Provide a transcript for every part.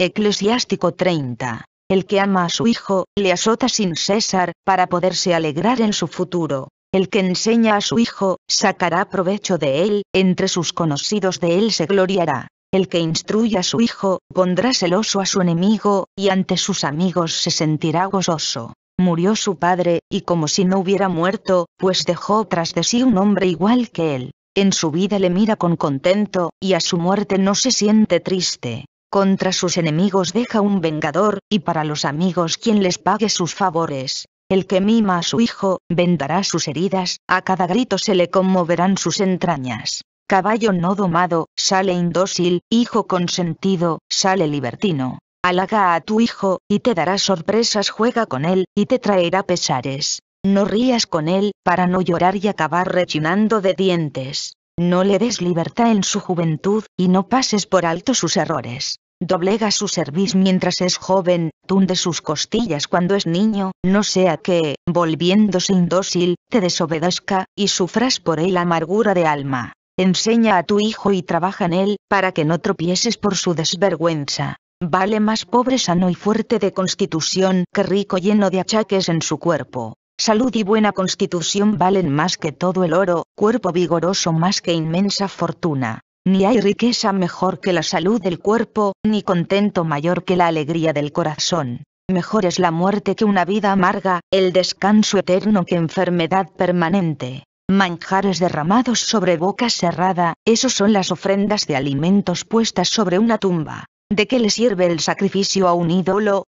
Eclesiástico 30. El que ama a su hijo, le azota sin cesar, para poderse alegrar en su futuro. El que enseña a su hijo, sacará provecho de él, entre sus conocidos de él se gloriará. El que instruye a su hijo, pondrá celoso a su enemigo, y ante sus amigos se sentirá gozoso. Murió su padre, y como si no hubiera muerto, pues dejó tras de sí un hombre igual que él. En su vida le mira con contento, y a su muerte no se siente triste. Contra sus enemigos deja un vengador, y para los amigos quien les pague sus favores. El que mima a su hijo, vendará sus heridas, a cada grito se le conmoverán sus entrañas. Caballo no domado, sale indócil, hijo consentido, sale libertino. Halaga a tu hijo, y te dará sorpresas, juega con él, y te traerá pesares. No rías con él, para no llorar y acabar rechinando de dientes. No le des libertad en su juventud, y no pases por alto sus errores doblega su cerviz mientras es joven, tunde sus costillas cuando es niño, no sea que, volviéndose indócil, te desobedezca, y sufras por él amargura de alma. Enseña a tu hijo y trabaja en él, para que no tropieces por su desvergüenza. Vale más pobre sano y fuerte de constitución que rico lleno de achaques en su cuerpo. Salud y buena constitución valen más que todo el oro, cuerpo vigoroso más que inmensa fortuna. Ni hay riqueza mejor que la salud del cuerpo, ni contento mayor que la alegría del corazón. Mejor es la muerte que una vida amarga, el descanso eterno que enfermedad permanente. Manjares derramados sobre boca cerrada, esos son las ofrendas de alimentos puestas sobre una tumba. ¿De qué le sirve el sacrificio a un ídolo?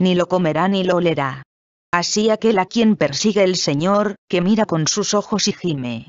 Ni lo comerá ni lo olerá. Así aquel a quien persigue el Señor, que mira con sus ojos y gime,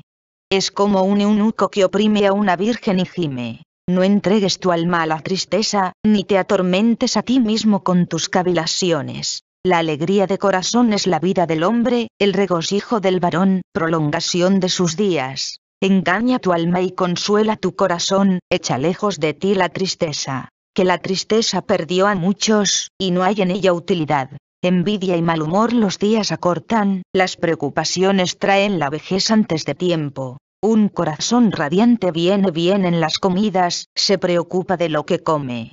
es como un eunuco que oprime a una virgen y gime. No entregues tu alma a la tristeza, ni te atormentes a ti mismo con tus cavilaciones. La alegría de corazón es la vida del hombre, el regocijo del varón, prolongación de sus días. Engaña tu alma y consuela tu corazón, echa lejos de ti la tristeza. Que la tristeza perdió a muchos, y no hay en ella utilidad. Envidia y mal humor los días acortan, las preocupaciones traen la vejez antes de tiempo. Un corazón radiante viene bien en las comidas, se preocupa de lo que come.